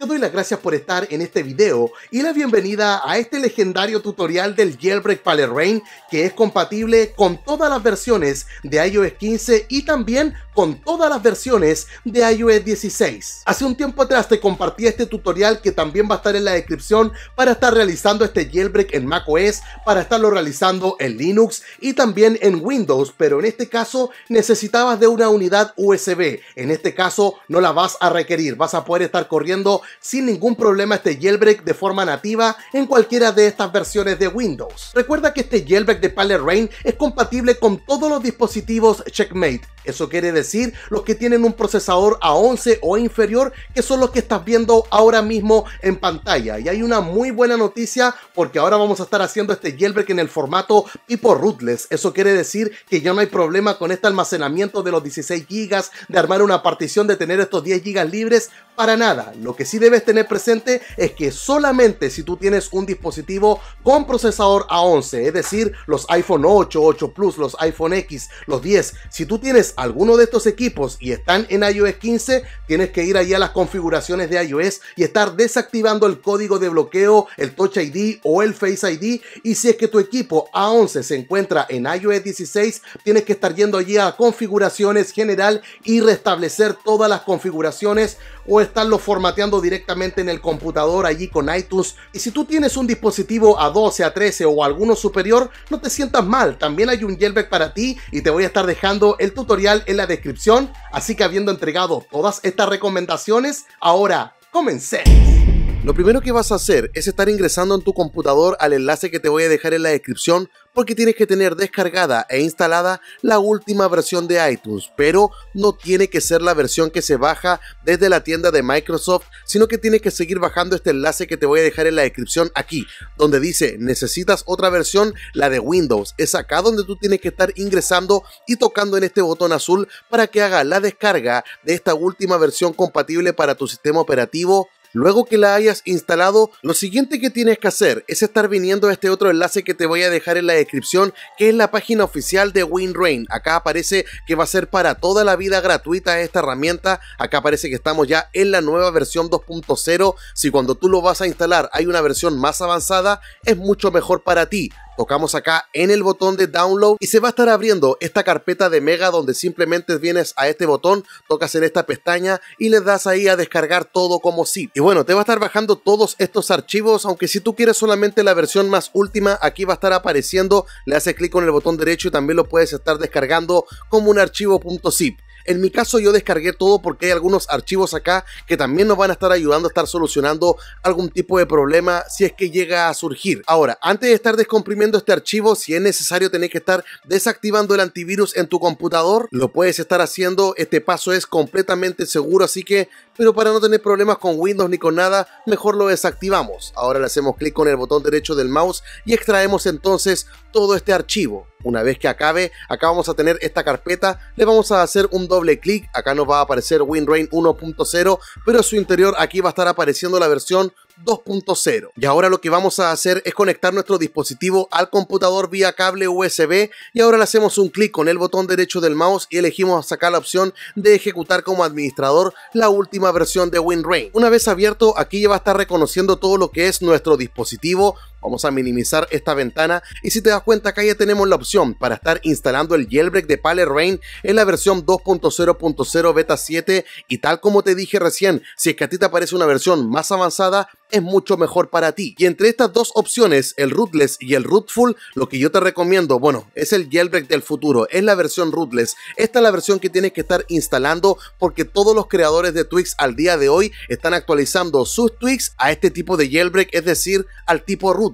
te doy las gracias por estar en este video y la bienvenida a este legendario tutorial del Jailbreak Rain que es compatible con todas las versiones de iOS 15 y también con todas las versiones de iOS 16. Hace un tiempo atrás te compartí este tutorial que también va a estar en la descripción para estar realizando este jailbreak en macOS, para estarlo realizando en Linux y también en Windows, pero en este caso necesitabas de una unidad USB. En este caso no la vas a requerir, vas a poder estar corriendo sin ningún problema este jailbreak de forma nativa en cualquiera de estas versiones de Windows. Recuerda que este jailbreak de Palette Rain es compatible con todos los dispositivos Checkmate eso quiere decir los que tienen un procesador A11 o inferior, que son los que estás viendo ahora mismo en pantalla. Y hay una muy buena noticia porque ahora vamos a estar haciendo este jailbreak en el formato tipo rootless. Eso quiere decir que ya no hay problema con este almacenamiento de los 16 GB, de armar una partición, de tener estos 10 GB libres, para nada. Lo que sí debes tener presente es que solamente si tú tienes un dispositivo con procesador A11, es decir, los iPhone 8, 8 Plus, los iPhone X, los 10, si tú tienes alguno de estos equipos y están en iOS 15, tienes que ir allá a las configuraciones de iOS y estar desactivando el código de bloqueo, el Touch ID o el Face ID. Y si es que tu equipo A11 se encuentra en iOS 16, tienes que estar yendo allí a configuraciones general y restablecer todas las configuraciones o estarlo formateando directamente en el computador allí con iTunes. Y si tú tienes un dispositivo A12, A13 o alguno superior, no te sientas mal. También hay un jailbreak para ti y te voy a estar dejando el tutorial en la descripción, así que habiendo entregado todas estas recomendaciones, ahora comencemos. Lo primero que vas a hacer es estar ingresando en tu computador al enlace que te voy a dejar en la descripción porque tienes que tener descargada e instalada la última versión de iTunes, pero no tiene que ser la versión que se baja desde la tienda de Microsoft, sino que tienes que seguir bajando este enlace que te voy a dejar en la descripción aquí, donde dice necesitas otra versión, la de Windows. Es acá donde tú tienes que estar ingresando y tocando en este botón azul para que haga la descarga de esta última versión compatible para tu sistema operativo Luego que la hayas instalado, lo siguiente que tienes que hacer es estar viniendo a este otro enlace que te voy a dejar en la descripción, que es la página oficial de WinRain. Acá aparece que va a ser para toda la vida gratuita esta herramienta. Acá aparece que estamos ya en la nueva versión 2.0. Si cuando tú lo vas a instalar hay una versión más avanzada, es mucho mejor para ti. Tocamos acá en el botón de download y se va a estar abriendo esta carpeta de Mega donde simplemente vienes a este botón, tocas en esta pestaña y le das ahí a descargar todo como zip. Y bueno, te va a estar bajando todos estos archivos, aunque si tú quieres solamente la versión más última, aquí va a estar apareciendo, le haces clic con el botón derecho y también lo puedes estar descargando como un archivo .zip. En mi caso yo descargué todo porque hay algunos archivos acá que también nos van a estar ayudando a estar solucionando algún tipo de problema si es que llega a surgir. Ahora, antes de estar descomprimiendo este archivo, si es necesario tenés que estar desactivando el antivirus en tu computador, lo puedes estar haciendo, este paso es completamente seguro, así que, pero para no tener problemas con Windows ni con nada, mejor lo desactivamos. Ahora le hacemos clic con el botón derecho del mouse y extraemos entonces todo este archivo. Una vez que acabe, acá vamos a tener esta carpeta, le vamos a hacer un doble clic, acá nos va a aparecer WinRain 1.0, pero su interior aquí va a estar apareciendo la versión 2.0. Y ahora lo que vamos a hacer es conectar nuestro dispositivo al computador vía cable USB y ahora le hacemos un clic con el botón derecho del mouse y elegimos acá la opción de ejecutar como administrador la última versión de WinRain. Una vez abierto, aquí ya va a estar reconociendo todo lo que es nuestro dispositivo, Vamos a minimizar esta ventana y si te das cuenta acá ya tenemos la opción para estar instalando el jailbreak de Pale Rain en la versión 2.0.0 beta 7 y tal como te dije recién, si es que a ti te aparece una versión más avanzada, es mucho mejor para ti. Y entre estas dos opciones, el rootless y el rootful, lo que yo te recomiendo, bueno, es el jailbreak del futuro, es la versión rootless. Esta es la versión que tienes que estar instalando porque todos los creadores de Twix al día de hoy están actualizando sus Twix a este tipo de jailbreak, es decir, al tipo root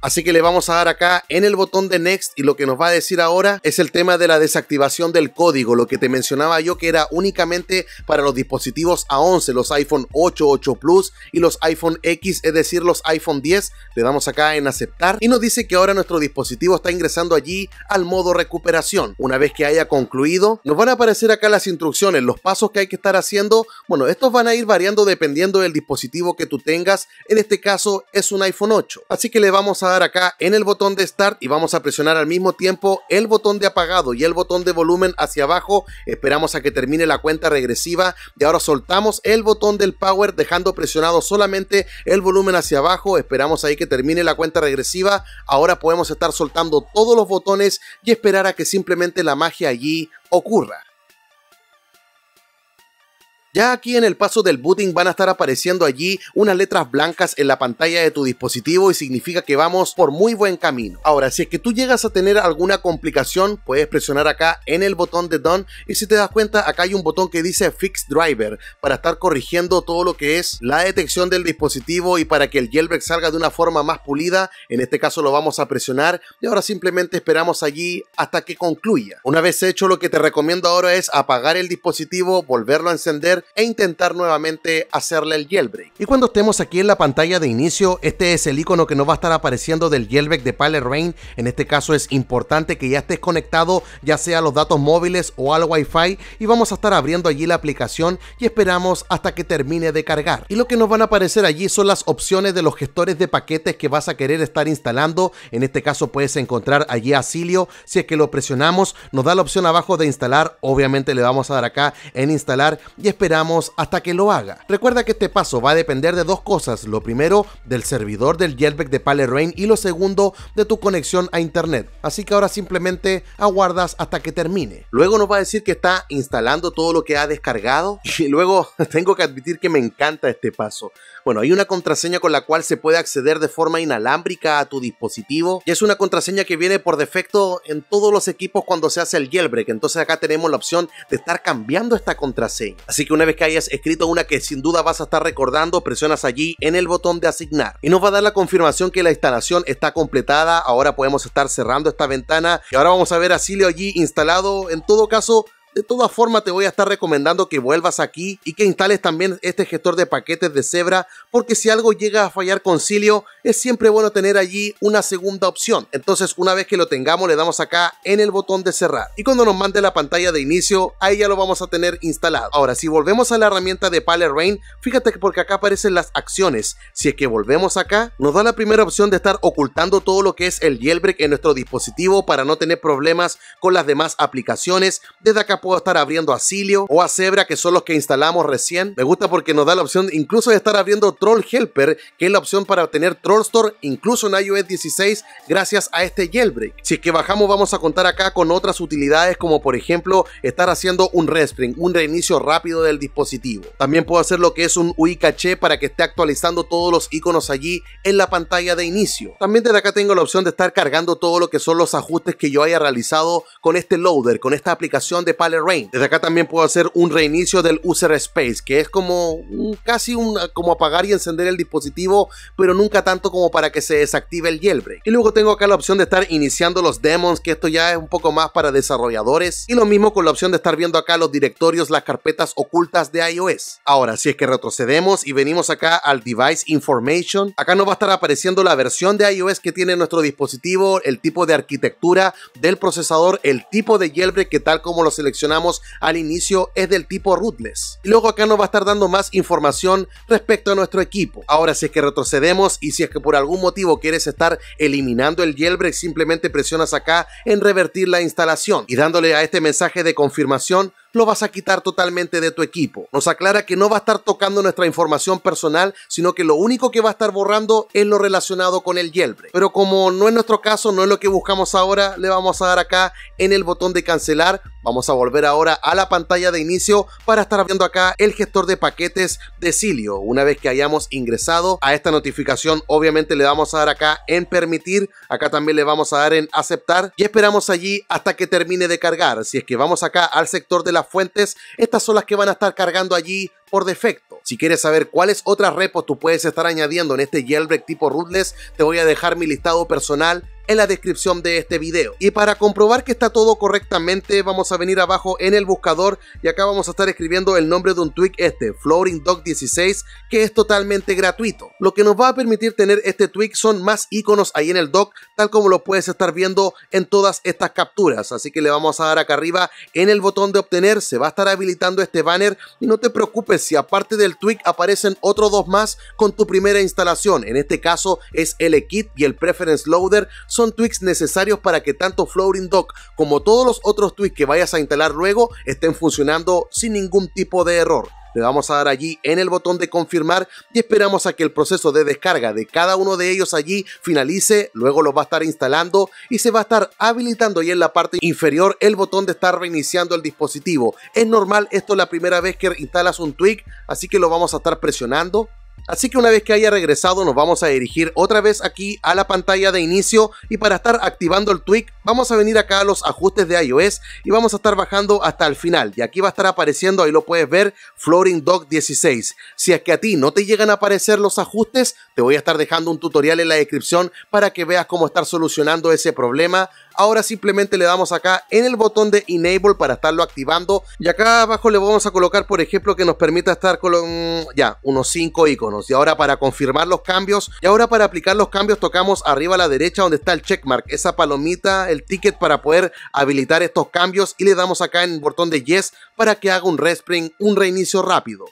Así que le vamos a dar acá en el botón de Next y lo que nos va a decir ahora es el tema de la desactivación del código, lo que te mencionaba yo que era únicamente para los dispositivos A11, los iPhone 8, 8 Plus y los iPhone X, es decir, los iPhone 10. Le damos acá en aceptar y nos dice que ahora nuestro dispositivo está ingresando allí al modo recuperación. Una vez que haya concluido, nos van a aparecer acá las instrucciones, los pasos que hay que estar haciendo. Bueno, estos van a ir variando dependiendo del dispositivo que tú tengas. En este caso es un iPhone 8. Así que le vamos a dar acá en el botón de Start y vamos a presionar al mismo tiempo el botón de apagado y el botón de volumen hacia abajo. Esperamos a que termine la cuenta regresiva y ahora soltamos el botón del Power dejando presionado solamente el volumen hacia abajo. Esperamos ahí que termine la cuenta regresiva. Ahora podemos estar soltando todos los botones y esperar a que simplemente la magia allí ocurra. Ya aquí en el paso del booting van a estar apareciendo allí unas letras blancas en la pantalla de tu dispositivo y significa que vamos por muy buen camino. Ahora, si es que tú llegas a tener alguna complicación, puedes presionar acá en el botón de Done y si te das cuenta acá hay un botón que dice Fix Driver para estar corrigiendo todo lo que es la detección del dispositivo y para que el jailbreak salga de una forma más pulida. En este caso lo vamos a presionar y ahora simplemente esperamos allí hasta que concluya. Una vez hecho lo que te recomiendo ahora es apagar el dispositivo, volverlo a encender e intentar nuevamente hacerle el jailbreak. Y cuando estemos aquí en la pantalla de inicio, este es el icono que nos va a estar apareciendo del jailbreak de Pilot Rain. En este caso es importante que ya estés conectado ya sea a los datos móviles o al Wi-Fi y vamos a estar abriendo allí la aplicación y esperamos hasta que termine de cargar. Y lo que nos van a aparecer allí son las opciones de los gestores de paquetes que vas a querer estar instalando. En este caso puedes encontrar allí Asilio. Si es que lo presionamos, nos da la opción abajo de instalar. Obviamente le vamos a dar acá en instalar y esperamos esperamos hasta que lo haga. Recuerda que este paso va a depender de dos cosas, lo primero del servidor del jailbreak de Palerain y lo segundo de tu conexión a internet, así que ahora simplemente aguardas hasta que termine. Luego nos va a decir que está instalando todo lo que ha descargado y luego tengo que admitir que me encanta este paso. Bueno, hay una contraseña con la cual se puede acceder de forma inalámbrica a tu dispositivo y es una contraseña que viene por defecto en todos los equipos cuando se hace el jailbreak, entonces acá tenemos la opción de estar cambiando esta contraseña. Así que una vez que hayas escrito una que sin duda vas a estar recordando, presionas allí en el botón de asignar y nos va a dar la confirmación que la instalación está completada. Ahora podemos estar cerrando esta ventana y ahora vamos a ver a Silio allí instalado. En todo caso, de todas formas, te voy a estar recomendando que vuelvas aquí y que instales también este gestor de paquetes de Zebra, porque si algo llega a fallar con Silio, es siempre bueno tener allí una segunda opción. Entonces, una vez que lo tengamos, le damos acá en el botón de cerrar. Y cuando nos mande la pantalla de inicio, ahí ya lo vamos a tener instalado. Ahora, si volvemos a la herramienta de Pale Rain, fíjate que porque acá aparecen las acciones. Si es que volvemos acá, nos da la primera opción de estar ocultando todo lo que es el jailbreak en nuestro dispositivo para no tener problemas con las demás aplicaciones. Desde acá puedo estar abriendo a o a Zebra, que son los que instalamos recién. Me gusta porque nos da la opción incluso de estar abriendo Troll Helper, que es la opción para obtener Troll Store incluso en iOS 16 gracias a este jailbreak. Si es que bajamos vamos a contar acá con otras utilidades como por ejemplo estar haciendo un respring, un reinicio rápido del dispositivo. También puedo hacer lo que es un UI caché para que esté actualizando todos los iconos allí en la pantalla de inicio. También desde acá tengo la opción de estar cargando todo lo que son los ajustes que yo haya realizado con este loader, con esta aplicación de Rain. Desde acá también puedo hacer un reinicio del user space, que es como casi una, como apagar y encender el dispositivo, pero nunca tanto como para que se desactive el jailbreak. Y luego tengo acá la opción de estar iniciando los demons, que esto ya es un poco más para desarrolladores. Y lo mismo con la opción de estar viendo acá los directorios, las carpetas ocultas de iOS. Ahora, si es que retrocedemos y venimos acá al Device Information, acá nos va a estar apareciendo la versión de iOS que tiene nuestro dispositivo, el tipo de arquitectura del procesador, el tipo de jailbreak que tal como lo seleccionamos al inicio es del tipo rootless. luego acá nos va a estar dando más información respecto a nuestro equipo. Ahora si es que retrocedemos y si es que por algún motivo quieres estar eliminando el jailbreak simplemente presionas acá en revertir la instalación y dándole a este mensaje de confirmación lo vas a quitar totalmente de tu equipo. Nos aclara que no va a estar tocando nuestra información personal, sino que lo único que va a estar borrando es lo relacionado con el Yelbre. Pero como no es nuestro caso, no es lo que buscamos ahora, le vamos a dar acá en el botón de cancelar. Vamos a volver ahora a la pantalla de inicio para estar abriendo acá el gestor de paquetes de Cilio. Una vez que hayamos ingresado a esta notificación, obviamente le vamos a dar acá en permitir, acá también le vamos a dar en aceptar y esperamos allí hasta que termine de cargar. Si es que vamos acá al sector de la fuentes, estas son las que van a estar cargando allí por defecto. Si quieres saber cuáles otras repos tú puedes estar añadiendo en este jailbreak tipo rootless, te voy a dejar mi listado personal en la descripción de este video. Y para comprobar que está todo correctamente vamos a venir abajo en el buscador y acá vamos a estar escribiendo el nombre de un tweak este, Floating Dog 16, que es totalmente gratuito. Lo que nos va a permitir tener este tweak son más iconos ahí en el dock, tal como lo puedes estar viendo en todas estas capturas. Así que le vamos a dar acá arriba en el botón de obtener, se va a estar habilitando este banner y no te preocupes si aparte del tweak aparecen otros dos más con tu primera instalación. En este caso es el Kit y el Preference Loader son tweaks necesarios para que tanto Floating Dock como todos los otros tweaks que vayas a instalar luego estén funcionando sin ningún tipo de error. Le vamos a dar allí en el botón de confirmar y esperamos a que el proceso de descarga de cada uno de ellos allí finalice, luego los va a estar instalando y se va a estar habilitando y en la parte inferior el botón de estar reiniciando el dispositivo. Es normal, esto es la primera vez que instalas un tweak, así que lo vamos a estar presionando Así que una vez que haya regresado nos vamos a dirigir otra vez aquí a la pantalla de inicio y para estar activando el tweak vamos a venir acá a los ajustes de iOS y vamos a estar bajando hasta el final y aquí va a estar apareciendo, ahí lo puedes ver, Floating Dog 16. Si es que a ti no te llegan a aparecer los ajustes, te voy a estar dejando un tutorial en la descripción para que veas cómo estar solucionando ese problema ahora simplemente le damos acá en el botón de Enable para estarlo activando. Y acá abajo le vamos a colocar, por ejemplo, que nos permita estar con ya unos 5 iconos. Y ahora para confirmar los cambios, y ahora para aplicar los cambios tocamos arriba a la derecha donde está el checkmark, esa palomita, el ticket para poder habilitar estos cambios y le damos acá en el botón de Yes para que haga un respring, un reinicio rápido.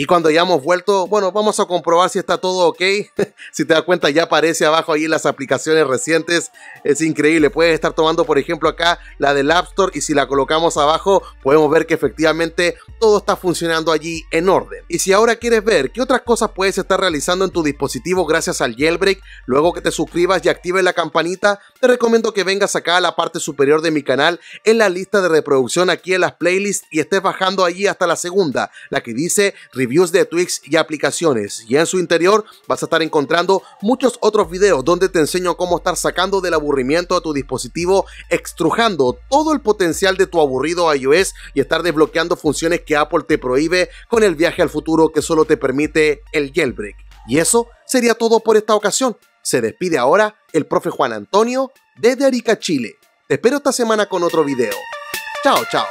Y cuando ya hemos vuelto, bueno, vamos a comprobar si está todo ok. si te das cuenta, ya aparece abajo ahí las aplicaciones recientes. Es increíble. Puedes estar tomando, por ejemplo, acá la del App Store y si la colocamos abajo, podemos ver que efectivamente todo está funcionando allí en orden. Y si ahora quieres ver qué otras cosas puedes estar realizando en tu dispositivo gracias al jailbreak, luego que te suscribas y actives la campanita, te recomiendo que vengas acá a la parte superior de mi canal en la lista de reproducción aquí en las playlists y estés bajando allí hasta la segunda, la que dice reviews de tweaks y aplicaciones y en su interior vas a estar encontrando muchos otros videos donde te enseño cómo estar sacando del aburrimiento a tu dispositivo, extrujando todo el potencial de tu aburrido iOS y estar desbloqueando funciones que Apple te prohíbe con el viaje al futuro que solo te permite el jailbreak. Y eso sería todo por esta ocasión. Se despide ahora el profe Juan Antonio desde Arica, Chile. Te espero esta semana con otro video. Chao, chao.